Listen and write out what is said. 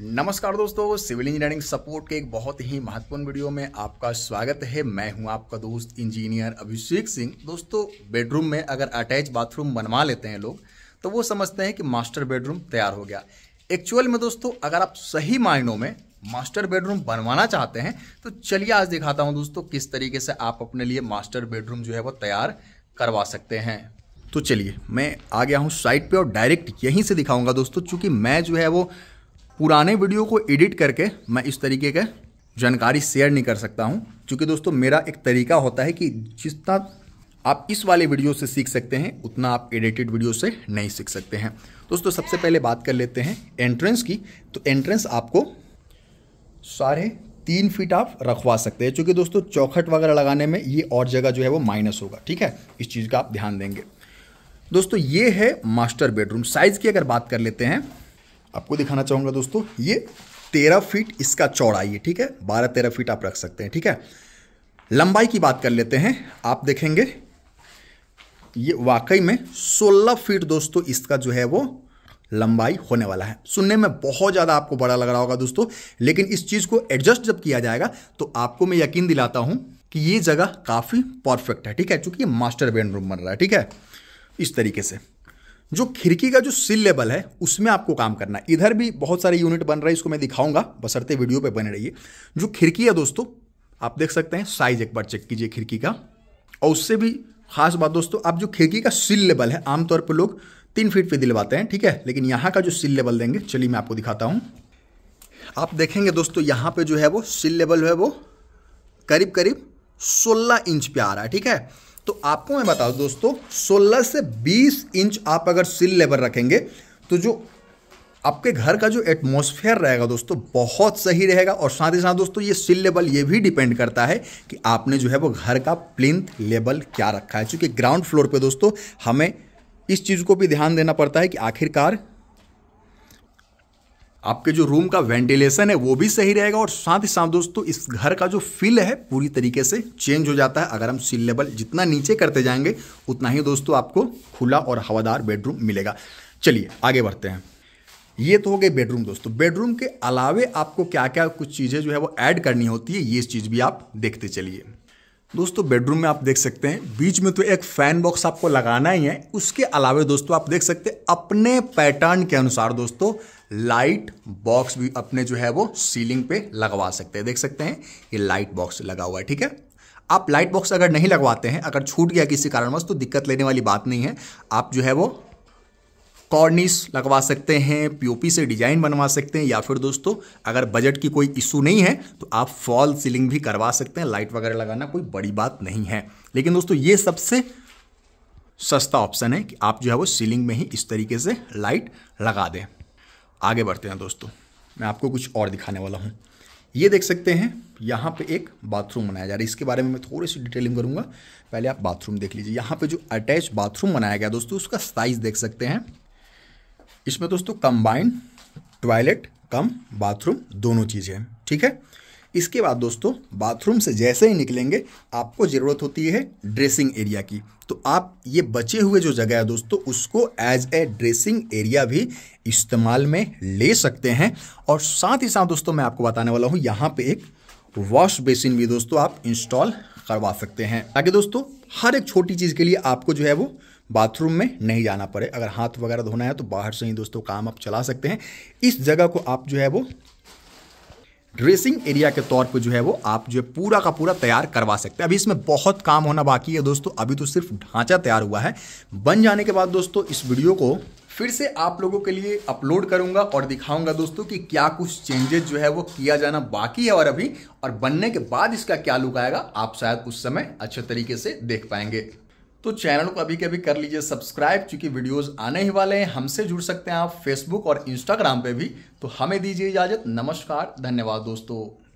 नमस्कार दोस्तों civil engineering support के एक बहुत ही महत्वपूर्ण वीडियो में आपका स्वागत है मैं हूं आपका दोस्त इंजीनियर अभिषेक सिंह दोस्तों बेडरूम में अगर अटैच बाथरूम बनवा लेते हैं लोग तो वो समझते हैं कि मास्टर बेडरूम तैयार हो गया एक्चुअल में दोस्तों अगर आप सही मायनों में मास्टर बेडरूम बनवाना चाहते हैं तो चलिए आज दिखाता हूँ दोस्तों किस तरीके से आप अपने लिए मास्टर बेडरूम जो है वो तैयार करवा सकते हैं तो चलिए मैं आ गया हूँ साइट पे और डायरेक्ट यहीं से दिखाऊंगा दोस्तों चूंकि मैं जो है वो पुराने वीडियो को एडिट करके मैं इस तरीके का जानकारी शेयर नहीं कर सकता हूँ क्योंकि दोस्तों मेरा एक तरीका होता है कि जितना आप इस वाले वीडियो से सीख सकते हैं उतना आप एडिटेड वीडियो से नहीं सीख सकते हैं दोस्तों सबसे पहले बात कर लेते हैं एंट्रेंस की तो एंट्रेंस आपको साढ़े तीन फीट आप रखवा सकते हैं क्योंकि दोस्तों चौखट वगैरह लगाने में ये और जगह जो है वो माइनस होगा ठीक है इस चीज़ का आप ध्यान देंगे दोस्तों ये है मास्टर बेडरूम साइज़ की अगर बात कर लेते हैं आपको दिखाना चाहूँगा दोस्तों ये तेरह फीट इसका चौड़ाई है ठीक है बारह तेरह फीट आप रख सकते हैं ठीक है लंबाई की बात कर लेते हैं आप देखेंगे ये वाकई में सोलह फीट दोस्तों इसका जो है वो लंबाई होने वाला है सुनने में बहुत ज़्यादा आपको बड़ा लग रहा होगा दोस्तों लेकिन इस चीज़ को एडजस्ट जब किया जाएगा तो आपको मैं यकीन दिलाता हूँ कि ये जगह काफ़ी परफेक्ट है ठीक है क्योंकि ये मास्टर बेडरूम बन रहा है ठीक है इस तरीके से जो खिड़की का जो सिल लेवल है उसमें आपको काम करना है इधर भी बहुत सारे यूनिट बन रहे हैं इसको मैं दिखाऊंगा बसरते वीडियो पे बने रहिए जो खिड़की है दोस्तों आप देख सकते हैं साइज एक बार चेक कीजिए खिड़की का और उससे भी खास बात दोस्तों आप जो खिड़की का सिल लेवल है आमतौर पर लोग तीन फीट पर दिलवाते हैं ठीक है लेकिन यहाँ का जो सिल लेवल देंगे चलिए मैं आपको दिखाता हूँ आप देखेंगे दोस्तों यहाँ पर जो है वो सिल लेवल है वो करीब करीब सोलह इंच पे आ रहा है ठीक है तो आपको मैं दूं दोस्तों 16 से 20 इंच आप अगर सिल लेबर रखेंगे तो जो आपके घर का जो एटमोसफेयर रहेगा दोस्तों बहुत सही रहेगा और साथ ही साथ दोस्तों ये सिल लेवल ये भी डिपेंड करता है कि आपने जो है वो घर का प्लिंथ लेवल क्या रखा है क्योंकि ग्राउंड फ्लोर पर दोस्तों हमें इस चीज़ को भी ध्यान देना पड़ता है कि आखिरकार आपके जो रूम का वेंटिलेशन है वो भी सही रहेगा और साथ ही साथ दोस्तों इस घर का जो फील है पूरी तरीके से चेंज हो जाता है अगर हम सील लेवल जितना नीचे करते जाएंगे उतना ही दोस्तों आपको खुला और हवादार बेडरूम मिलेगा चलिए आगे बढ़ते हैं ये तो हो गए बेडरूम दोस्तों बेडरूम के अलावे आपको क्या क्या कुछ चीज़ें जो है वो ऐड करनी होती है ये चीज़ भी आप देखते चलिए दोस्तों बेडरूम में आप देख सकते हैं बीच में तो एक फैन बॉक्स आपको लगाना ही है उसके अलावा दोस्तों आप देख सकते हैं अपने पैटर्न के अनुसार दोस्तों लाइट बॉक्स भी अपने जो है वो सीलिंग पे लगवा सकते हैं देख सकते हैं ये लाइट बॉक्स लगा हुआ है ठीक है आप लाइट बॉक्स अगर नहीं लगवाते हैं अगर छूट गया किसी कारणवश तो दिक्कत लेने वाली बात नहीं है आप जो है वो कॉर्निस लगवा सकते हैं पीओपी से डिजाइन बनवा सकते हैं या फिर दोस्तों अगर बजट की कोई इशू नहीं है तो आप फॉल सीलिंग भी करवा सकते हैं लाइट वगैरह लगाना कोई बड़ी बात नहीं है लेकिन दोस्तों ये सबसे सस्ता ऑप्शन है कि आप जो है वो सीलिंग में ही इस तरीके से लाइट लगा दें आगे बढ़ते हैं दोस्तों मैं आपको कुछ और दिखाने वाला हूँ ये देख सकते हैं यहाँ पे एक बाथरूम बनाया जा रहा है इसके बारे में मैं थोड़ी सी डिटेलिंग करूँगा पहले आप बाथरूम देख लीजिए यहाँ पे जो अटैच बाथरूम बनाया गया दोस्तों उसका साइज़ देख सकते हैं इसमें दोस्तों कंबाइंड टॉयलेट कम बाथरूम दोनों चीज़ें हैं ठीक है इसके बाद दोस्तों बाथरूम से जैसे ही निकलेंगे आपको ज़रूरत होती है ड्रेसिंग एरिया की तो आप ये बचे हुए जो जगह है दोस्तों उसको एज ए ड्रेसिंग एरिया भी इस्तेमाल में ले सकते हैं और साथ ही साथ दोस्तों मैं आपको बताने वाला हूँ यहाँ पे एक वॉश बेसिन भी दोस्तों आप इंस्टॉल करवा सकते हैं ताकि दोस्तों हर एक छोटी चीज़ के लिए आपको जो है वो बाथरूम में नहीं जाना पड़े अगर हाथ वगैरह धोना है तो बाहर से ही दोस्तों काम आप चला सकते हैं इस जगह को आप जो है वो ड्रेसिंग एरिया के तौर पे जो है वो आप जो है पूरा का पूरा तैयार करवा सकते हैं अभी इसमें बहुत काम होना बाकी है दोस्तों अभी तो सिर्फ ढांचा तैयार हुआ है बन जाने के बाद दोस्तों इस वीडियो को फिर से आप लोगों के लिए अपलोड करूंगा और दिखाऊंगा दोस्तों कि क्या कुछ चेंजेस जो है वो किया जाना बाकी है और अभी और बनने के बाद इसका क्या लुक आएगा आप शायद उस समय अच्छे तरीके से देख पाएंगे तो चैनल को अभी कभी कर लीजिए सब्सक्राइब क्योंकि वीडियोस आने ही वाले हैं हमसे जुड़ सकते हैं आप फेसबुक और इंस्टाग्राम पे भी तो हमें दीजिए इजाज़त नमस्कार धन्यवाद दोस्तों